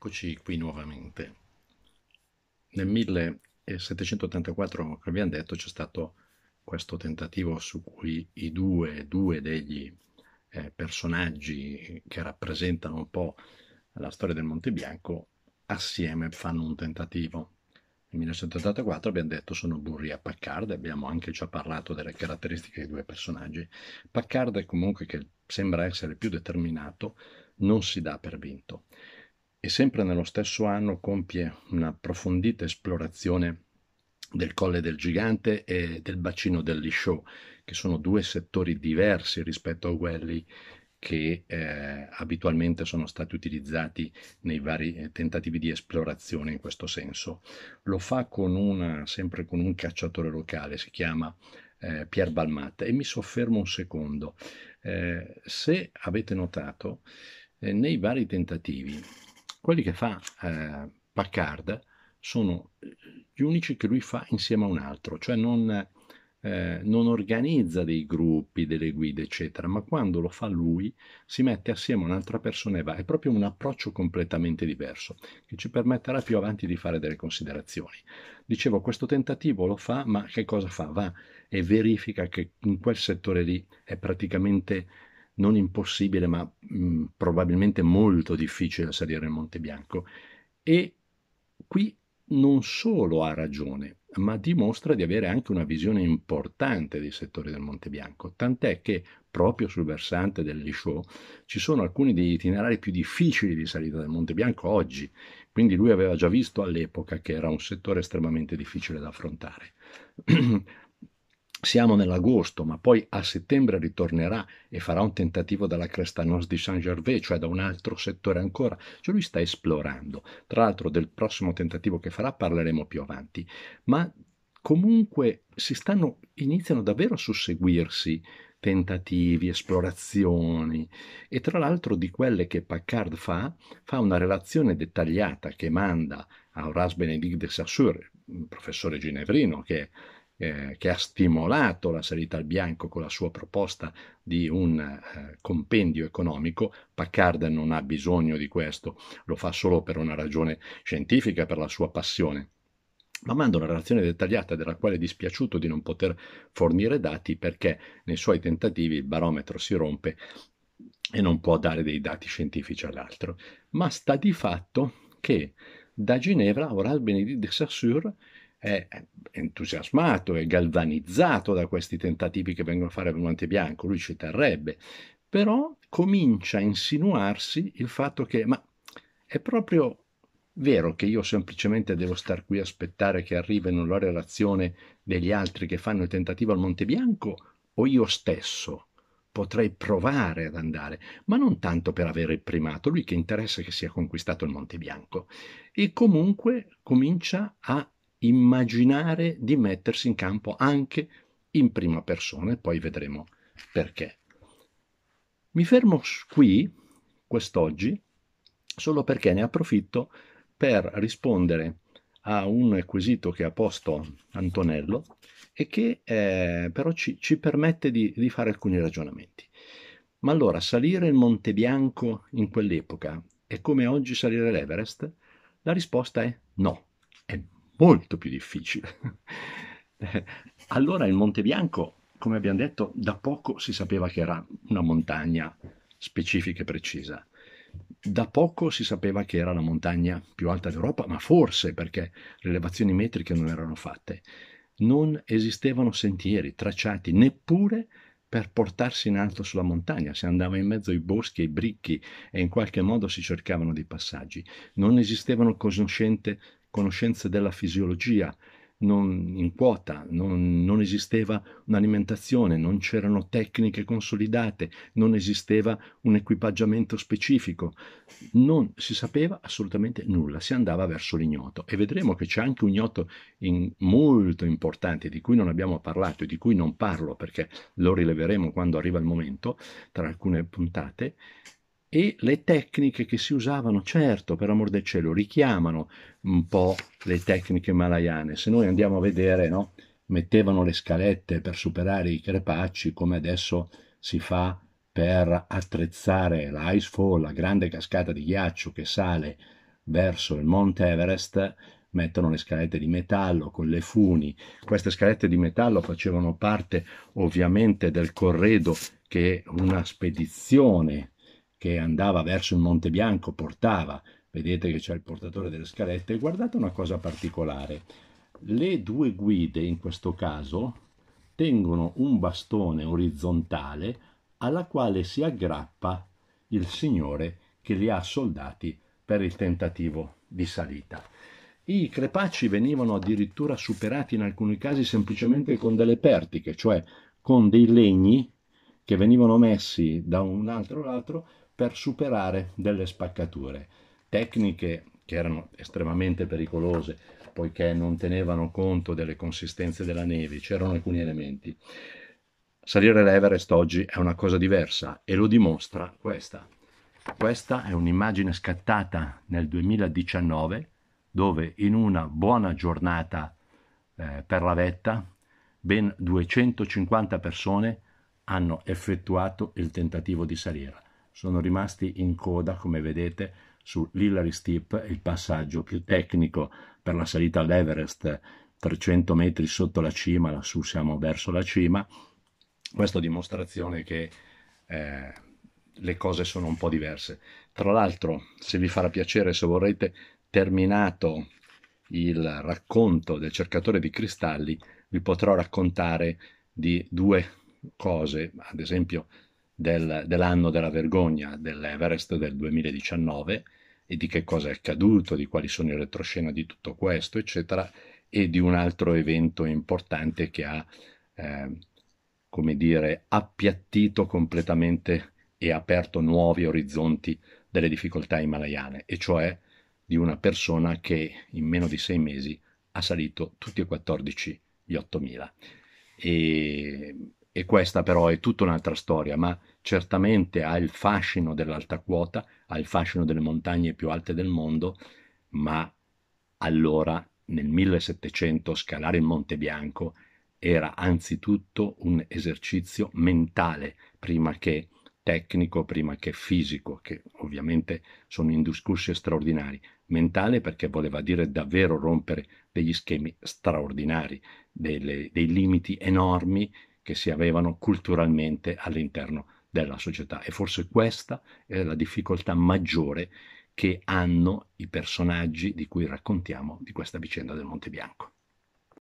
Eccoci qui nuovamente. Nel 1784, come abbiamo detto, c'è stato questo tentativo su cui i due, due degli eh, personaggi che rappresentano un po' la storia del Monte Bianco assieme fanno un tentativo. Nel 1984 abbiamo detto sono Burri e Paccard, abbiamo anche già parlato delle caratteristiche dei due personaggi. Paccard comunque che sembra essere più determinato, non si dà per vinto e sempre nello stesso anno compie un'approfondita esplorazione del Colle del Gigante e del bacino del che sono due settori diversi rispetto a quelli che eh, abitualmente sono stati utilizzati nei vari eh, tentativi di esplorazione in questo senso. Lo fa con una, sempre con un cacciatore locale, si chiama eh, Pier Balmat, e mi soffermo un secondo. Eh, se avete notato, eh, nei vari tentativi quelli che fa eh, Paccard sono gli unici che lui fa insieme a un altro, cioè non, eh, non organizza dei gruppi, delle guide, eccetera, ma quando lo fa lui si mette assieme a un'altra persona e va. È proprio un approccio completamente diverso che ci permetterà più avanti di fare delle considerazioni. Dicevo, questo tentativo lo fa, ma che cosa fa? Va e verifica che in quel settore lì è praticamente non impossibile ma mh, mhmm, probabilmente molto difficile salire il Monte Bianco e qui non solo ha ragione ma dimostra di avere anche una visione importante dei settori del Monte Bianco tant'è che proprio sul versante del ci sono alcuni degli itinerari più difficili di salita del Monte Bianco oggi quindi lui aveva già visto all'epoca che era un settore estremamente difficile da affrontare Siamo nell'agosto, ma poi a settembre ritornerà e farà un tentativo dalla Crestanos di Saint-Gervais, cioè da un altro settore ancora. Cioè lui sta esplorando. Tra l'altro del prossimo tentativo che farà parleremo più avanti. Ma comunque si stanno, iniziano davvero a susseguirsi tentativi, esplorazioni e tra l'altro di quelle che Paccard fa, fa una relazione dettagliata che manda a Horace Benedict de Saussure, professore ginevrino che È, eh, che ha stimolato la salita al bianco con la sua proposta di un eh, compendio economico. Paccard non ha bisogno di questo, lo fa solo per una ragione scientifica, per la sua passione ma manda una relazione dettagliata della quale è dispiaciuto di non poter fornire dati perché nei suoi tentativi il barometro si rompe e non può dare dei dati scientifici all'altro. Ma sta di fatto che da Ginevra Oral Benedict de Saussure è entusiasmato e galvanizzato da questi tentativi che vengono a fare per Monte Bianco, lui ci terrebbe, però comincia a insinuarsi il fatto che, ma è proprio vero che io semplicemente devo star qui a aspettare che arrivino la relazione degli altri che fanno il tentativo al Monte Bianco o io stesso potrei provare ad andare, ma non tanto per avere il primato, lui che interessa che sia conquistato il Monte Bianco. E comunque comincia a immaginare di mettersi in campo anche in prima persona e poi vedremo perché. Mi fermo qui, quest'oggi, solo perché ne approfitto per rispondere a un quesito che ha posto Antonello e che eh, però ci, ci permette di, di fare alcuni ragionamenti. Ma allora, salire il Monte Bianco in quell'epoca è come oggi salire l'Everest? La risposta è no, è molto più difficile. allora il Monte Bianco, come abbiamo detto, da poco si sapeva che era una montagna specifica e precisa. Da poco si sapeva che era la montagna più alta d'Europa, ma forse perché le elevazioni metriche non erano fatte. Non esistevano sentieri tracciati neppure per portarsi in alto sulla montagna, si andava in mezzo ai boschi, ai bricchi e in qualche modo si cercavano dei passaggi. Non esistevano conoscenze conoscenze della fisiologia non in quota, non, non esisteva un'alimentazione, non c'erano tecniche consolidate, non esisteva un equipaggiamento specifico, non si sapeva assolutamente nulla, si andava verso l'ignoto e vedremo che c'è anche un ignoto in, molto importante di cui non abbiamo parlato e di cui non parlo perché lo rileveremo quando arriva il momento tra alcune puntate, e le tecniche che si usavano, certo, per amor del cielo, richiamano un po' le tecniche malayane. Se noi andiamo a vedere, no? mettevano le scalette per superare i crepacci, come adesso si fa per attrezzare l'Icefall, la grande cascata di ghiaccio che sale verso il Monte Everest, mettono le scalette di metallo con le funi. Queste scalette di metallo facevano parte ovviamente del corredo che una spedizione che andava verso il Monte Bianco portava, vedete che c'è il portatore delle scalette, e guardate una cosa particolare, le due guide in questo caso tengono un bastone orizzontale alla quale si aggrappa il signore che li ha soldati per il tentativo di salita. I crepacci venivano addirittura superati in alcuni casi semplicemente con delle pertiche, cioè con dei legni che venivano messi da un altro all'altro per superare delle spaccature, tecniche che erano estremamente pericolose poiché non tenevano conto delle consistenze della neve, c'erano alcuni elementi. Salire l'Everest oggi è una cosa diversa e lo dimostra questa. Questa è un'immagine scattata nel 2019 dove in una buona giornata eh, per la vetta ben 250 persone hanno effettuato il tentativo di salire sono rimasti in coda, come vedete, sull'Hillary Steep, il passaggio più tecnico per la salita all'Everest, 300 metri sotto la cima, lassù siamo verso la cima. Questo dimostrazione che eh, le cose sono un po' diverse. Tra l'altro, se vi farà piacere, se vorrete, terminato il racconto del cercatore di cristalli, vi potrò raccontare di due cose, ad esempio del, dell'anno della vergogna dell'Everest del 2019 e di che cosa è accaduto, di quali sono i retroscena di tutto questo, eccetera, e di un altro evento importante che ha, eh, come dire, appiattito completamente e aperto nuovi orizzonti delle difficoltà himalayane, e cioè di una persona che in meno di sei mesi ha salito tutti e 14 gli 8000. E e questa però è tutta un'altra storia, ma certamente ha il fascino dell'alta quota, ha il fascino delle montagne più alte del mondo, ma allora nel 1700 scalare il Monte Bianco era anzitutto un esercizio mentale, prima che tecnico, prima che fisico, che ovviamente sono indiscussi e straordinari, mentale perché voleva dire davvero rompere degli schemi straordinari, delle, dei limiti enormi che si avevano culturalmente all'interno della società. E forse questa è la difficoltà maggiore che hanno i personaggi di cui raccontiamo di questa vicenda del Monte Bianco.